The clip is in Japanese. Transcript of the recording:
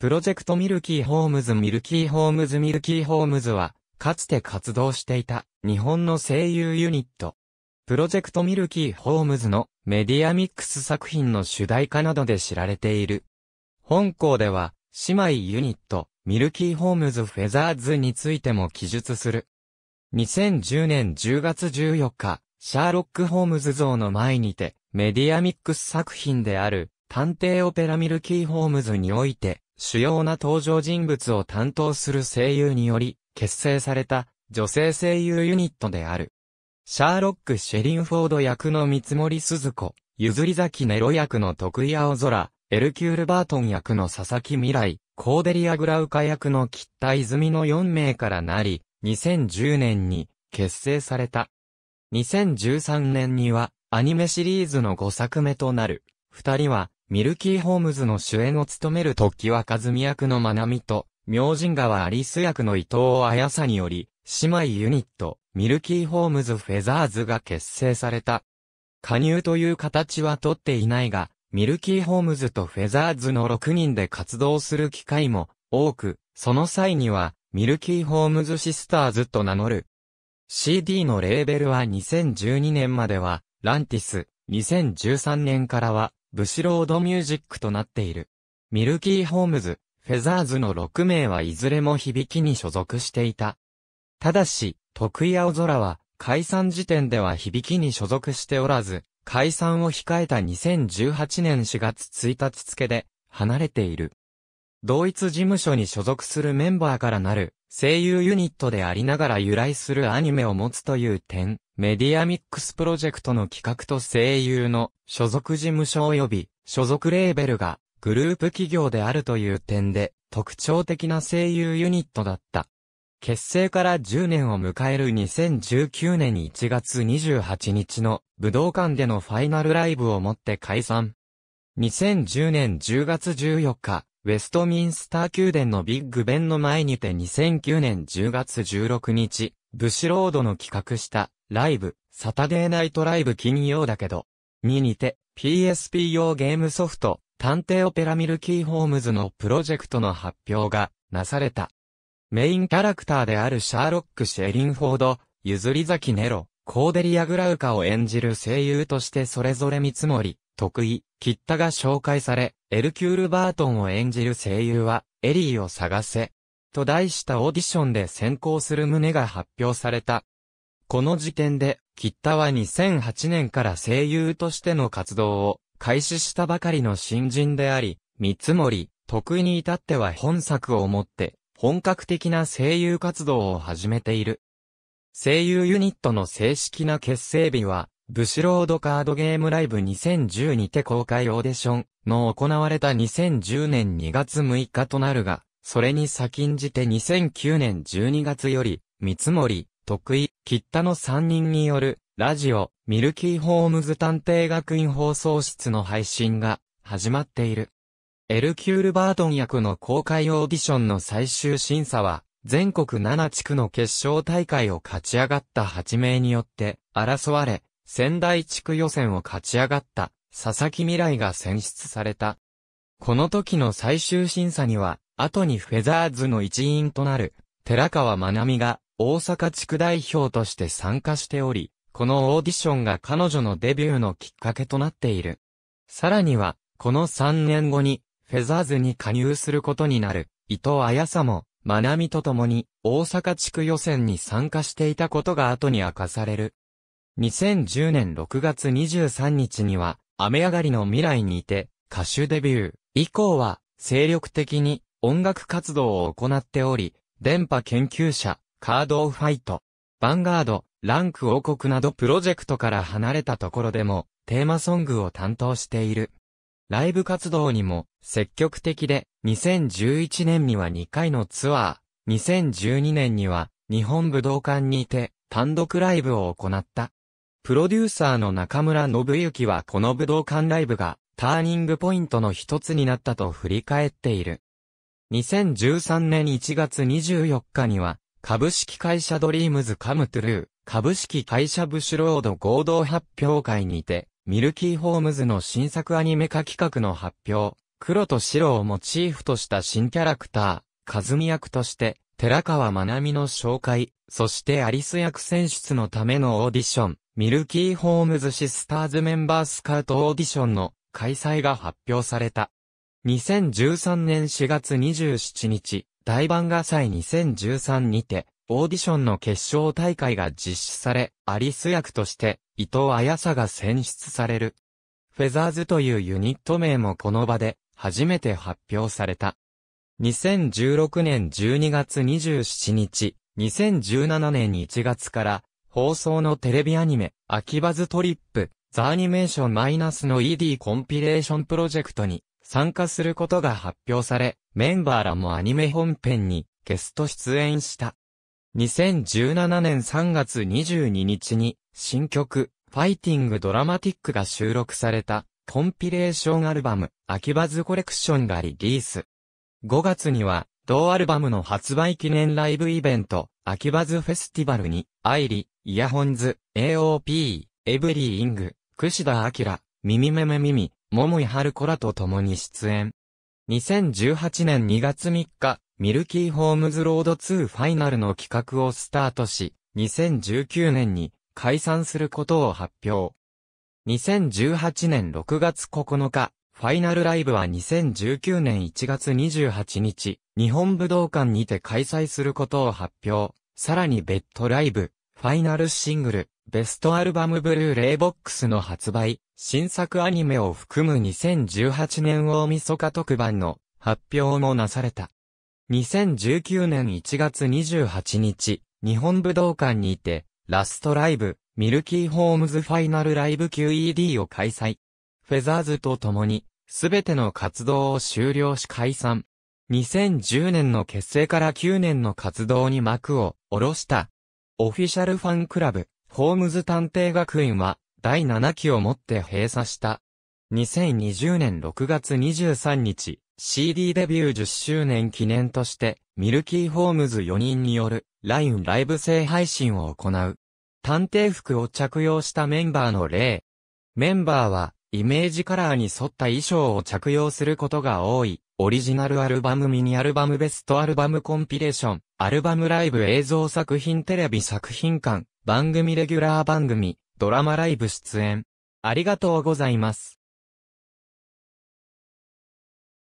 プロジェクトミルキーホームズミルキーホームズミルキーホームズは、かつて活動していた日本の声優ユニット。プロジェクトミルキーホームズのメディアミックス作品の主題歌などで知られている。本校では、姉妹ユニット、ミルキーホームズフェザーズについても記述する。2010年10月14日、シャーロック・ホームズ像の前にて、メディアミックス作品である、探偵オペラミルキーホームズにおいて、主要な登場人物を担当する声優により、結成された女性声優ユニットである。シャーロック・シェリンフォード役の三森鈴子、譲り崎ネロ役の徳井青空、エルキュール・バートン役の佐々木未来、コーデリア・グラウカ役の吉田泉の4名からなり、2010年に結成された。2013年にはアニメシリーズの5作目となる、二人はミルキー・ホームズの主演を務める特記は和美役のまなみと、明神川アリス役の伊藤綾さにより、姉妹ユニット、ミルキー・ホームズ・フェザーズが結成された。加入という形は取っていないが、ミルキー・ホームズとフェザーズの6人で活動する機会も多く、その際には、ミルキー・ホームズ・シスターズと名乗る。CD のレーベルは2012年までは、ランティス、2013年からは、ブシロードミュージックとなっている。ミルキー・ホームズ、フェザーズの6名はいずれも響きに所属していた。ただし、徳井青空は、解散時点では響きに所属しておらず、解散を控えた2018年4月1日付で、離れている。同一事務所に所属するメンバーからなる声優ユニットでありながら由来するアニメを持つという点、メディアミックスプロジェクトの企画と声優の所属事務所及び所属レーベルがグループ企業であるという点で特徴的な声優ユニットだった。結成から10年を迎える2019年1月28日の武道館でのファイナルライブをもって解散。2010年10月14日、ウェストミンスター宮殿のビッグベンの前にて2009年10月16日、ブシロードの企画した、ライブ、サタデーナイトライブ金曜だけど、ににて、PSP 用ゲームソフト、探偵オペラミルキーホームズのプロジェクトの発表が、なされた。メインキャラクターであるシャーロック・シェリンフォード、譲りザキ・ネロ、コーデリア・グラウカを演じる声優としてそれぞれ見積もり、得意、キッタが紹介され、エルキュール・バートンを演じる声優は、エリーを探せ、と題したオーディションで先行する旨が発表された。この時点で、キッタは2008年から声優としての活動を開始したばかりの新人であり、三森、得意に至っては本作をもって、本格的な声優活動を始めている。声優ユニットの正式な結成日は、ブシロードカードゲームライブ2010にて公開オーディションの行われた2010年2月6日となるが、それに先んじて2009年12月より、三森、徳井、吉田の3人による、ラジオ、ミルキーホームズ探偵学院放送室の配信が、始まっている。エルキュール・バートン役の公開オーディションの最終審査は、全国7地区の決勝大会を勝ち上がった8名によって、争われ、仙台地区予選を勝ち上がった佐々木未来が選出された。この時の最終審査には、後にフェザーズの一員となる、寺川まなみが大阪地区代表として参加しており、このオーディションが彼女のデビューのきっかけとなっている。さらには、この3年後に、フェザーズに加入することになる、伊藤彩さも、まなみと共に、大阪地区予選に参加していたことが後に明かされる。2010年6月23日には、雨上がりの未来にて、歌手デビュー。以降は、精力的に音楽活動を行っており、電波研究者、カードオフファイト、ヴァンガード、ランク王国などプロジェクトから離れたところでも、テーマソングを担当している。ライブ活動にも積極的で、2011年には2回のツアー、2012年には日本武道館にて単独ライブを行った。プロデューサーの中村信之はこの武道館ライブがターニングポイントの一つになったと振り返っている。2013年1月24日には、株式会社ドリームズカムトゥルー、株式会社ブシュロード合同発表会にて、ミルキーホームズの新作アニメ化企画の発表、黒と白をモチーフとした新キャラクター、カズミ役として、寺川学なの紹介、そしてアリス役選出のためのオーディション、ミルキーホームズシスターズメンバースカウトオーディションの開催が発表された。2013年4月27日、大番賀祭2013にて、オーディションの決勝大会が実施され、アリス役として、伊藤綾沙が選出される。フェザーズというユニット名もこの場で、初めて発表された。2016年12月27日、2017年1月から放送のテレビアニメ、秋葉ズトリップ、ザアニメーションマイナスの ED コンピレーションプロジェクトに参加することが発表され、メンバーらもアニメ本編にゲスト出演した。2017年3月22日に新曲、ファイティングドラマティックが収録されたコンピレーションアルバム、秋葉ズコレクションがリリース。5月には、同アルバムの発売記念ライブイベント、秋葉ズフェスティバルに、アイリ、イヤホンズ、AOP、エブリーイング、串田明、ミミメメミミ、モモイ・ハルコラと共に出演。2018年2月3日、ミルキーホームズロード2ファイナルの企画をスタートし、2019年に解散することを発表。2018年6月9日、ファイナルライブは2019年1月28日、日本武道館にて開催することを発表。さらにベッドライブ、ファイナルシングル、ベストアルバムブルーレイボックスの発売、新作アニメを含む2018年大晦日特番の発表もなされた。2019年1月28日、日本武道館にて、ラストライブ、ミルキーホームズファイナルライブ QED を開催。フェザーズと共に、すべての活動を終了し解散。2010年の結成から9年の活動に幕を下ろした。オフィシャルファンクラブ、ホームズ探偵学院は第7期をもって閉鎖した。2020年6月23日、CD デビュー10周年記念として、ミルキーホームズ4人による LINE ライブ制配信を行う。探偵服を着用したメンバーの例。メンバーは、イメージカラーに沿った衣装を着用することが多い、オリジナルアルバムミニアルバムベストアルバムコンピレーション、アルバムライブ映像作品テレビ作品館、番組レギュラー番組、ドラマライブ出演。ありがとうございます。